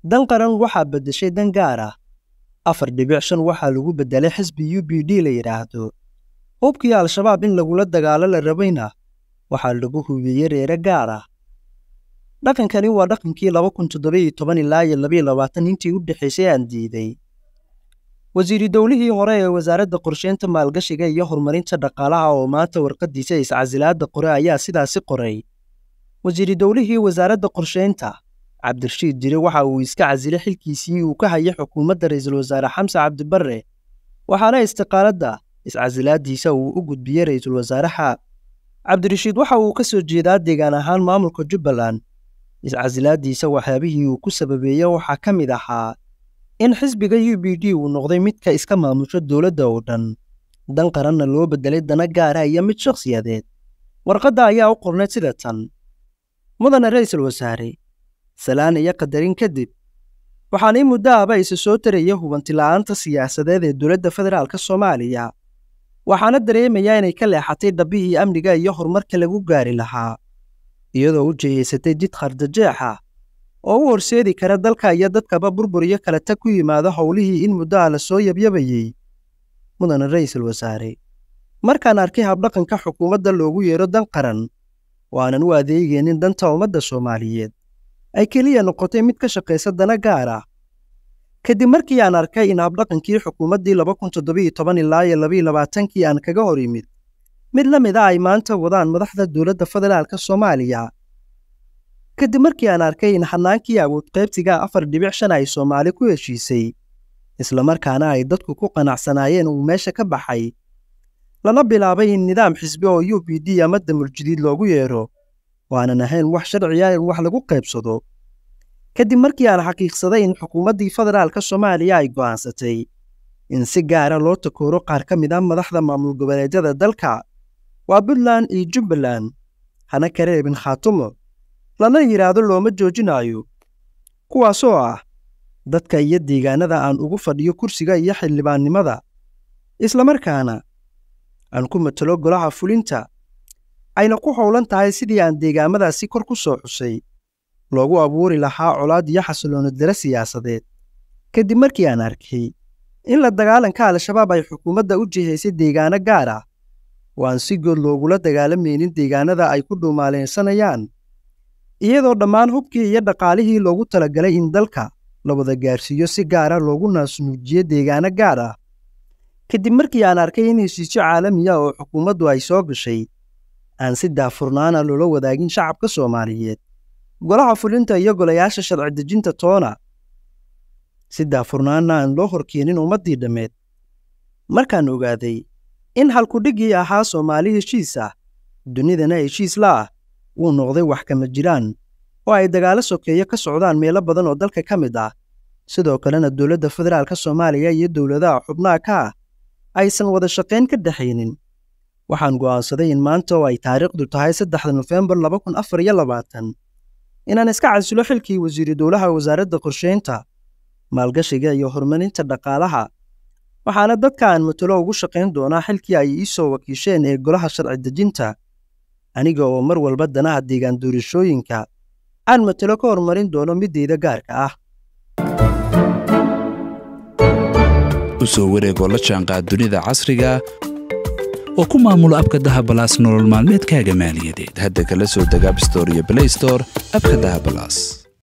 dan qaran waxaa beddeshay dan gaar ah afar dhibic shan waxaa lagu beddelay xisbi u b d la yidhaahdo hubkii al-shabaab in lagula dagaalo la rabayna waxaa lagu hubiyey reere gaar ah dhaqankani waa dhaqankii laba kun toddobiyo toban ilaa iyo labayo labaatan intii u dhexaysay aan diiday wasiiri dowlihii hore ee wasaaradda qorsheynta maalgashiga iyo horumarinta dhaqaalaha oo maanta warqaddiisa is-casilaadda qore ayaa sidaasi qoray wasiiri dowlihii wasaaradda qorsheynta cabdirashiid jire waxa uu iska casilay xilkiisii uu ka hayay xukuumadda ra'iisul wasaare xamse cabdibarre waxaana istiqaaladda iscasilaaddiisa uu u gudbiyey ra-iisul wasaaraha cabdirashiid waxa uu ka soo jeedaa deegaan ahaan maamulka jubbaland iscasilaaddiisa waxyaabihii uu ku sababeeyey waxaa ka mid ahaa in xisbiga u b d uu noqday midka iska maamusho dowladda oo dhan dan qaranna loo beddelay dana gaara ah iyo mid shakhsiyadeed warqadda ayaa u qornay sida tan mudana ra'iisul wasaare salaan iyo qadarin kadib waxaan ii muddo aba isa soo taraya hubantila'aanta siyaasadeed ee dowladda federaalka soomaaliya waxaana dareemayaa inay ka leexatay dabbihii amniga iyo horumarka lagu gaari lahaa iyadoo u jihaysatay jid khardajeexa ah oo u horseedi kara dalka iyo dadkaba burbur iyo kale tag ku yimaado howlihii in muddaha ah la soo yabyabayey mudane ra'iisul wasaare markaan arkay habdhaqanka xukuumadda loogu yeedho dan qaran waanan u adeegeenin danta ummadda soomaaliyeed ay keliya noqotay mid ka shaqaysa dana gaar ah kadib markii aan arkay in habdhaqankii xukuumaddii laba kun ilaa iyo labaatankii aan kaga hor imid mid la mid a ah ay maanta wadaan madaxda dowladda federaalka soomaaliya kadib markii aan arkay in hannaankii awood qaybtiga afar dhibic shan ay soomaali ku heshiisay islamarkaana ay dadku ku qanacsanaayeen uu meesha ka baxay lana bilaabay in nidaam xisbi oo u b d ama damul loogu yeedho waanan ahayn wax sharciya in wax lagu qaybsado kadib markii aan xaqiiqsaday in xukuumaddii federaalka soomaaliya ay go'aansatay in si gaara ah loo takooro qaar ka mid a ah madaxda maamul goboleedyada dalka waa puntland iyo jubbaland hana kareebin khaatumo lana yidhaahdo looma joojinaayo kuwaasoo ah dadka iyo deegaanada aan ugu fadhiyo kursiga iyo xildhibaannimada islamarkaana aan ku matalo golaha fulinta ayna ku howlan tahay sidii aan deegaamadaasi kor ku soo xusay loogu abuuri lahaa colaad iyo xasillooni dare siyaasadeed kadib markii aan arkay in la dagaalanka al-shabaab ay xukuumadda u jihaysay deegaano gaar ah waan si good loogula dagaalamaynin deegaanada ay ku dhuumaalaynsanayaan iyadoo dhammaan hubkii iyo dhaqaalihii loogu talagalay in dalka la wada gaarsiiyo si gaara ah loogu naasnuujiyo deegaano gaar ah kadib markii aan arkay in heshiisyo caalamiya ah oo xukuumaddu ay soo gashay aan si daafurnaana ah loola wadaagin shacabka soomaaliyeed golaha fulinta iyo golayaasha sharci dejinta toona si daafurnaana ah aan loo horkeenin ummaddii dhammeed markaan ogaaday in halkudhiggii ahaa soomaali heshiis ah dunidana heshiis la ah wuu noqday wax kama jiraan oo ay dagaalo sokeeyo ka socdaan meelo badan oo dalka ka mid ah sidoo kalena dowladda federaalka soomaaliya iyo dowladaha xubnaha ka ah aysan wada shaqayn ka dhexaynin waxaan go'aansaday in maanta oo ay taariikhdu tahay saddexda nofembar laba kun afar iyo labaatan inaan iska casilo xilkii wasiiru dowlaha wasaaradda qorshaynta maalgashiga iyo horumarinta dhaqaalaha waxaana dadka aan matalo ugu shaqayn doonaa xilkii ay ii soo wakiisheen ee golaha sharci dejinta aniga oo mar walba danaha deegaan doorashooyinka aan matalo ka horumarin doono middayda gaarka ah u soo wareegoo la jaanqaad dunida casriga oo ku maamulo abka dahabalaas nolol maalmeedkaaga maaliyadeed hadda kala soo degaa bstor iyo store abka dahabalaas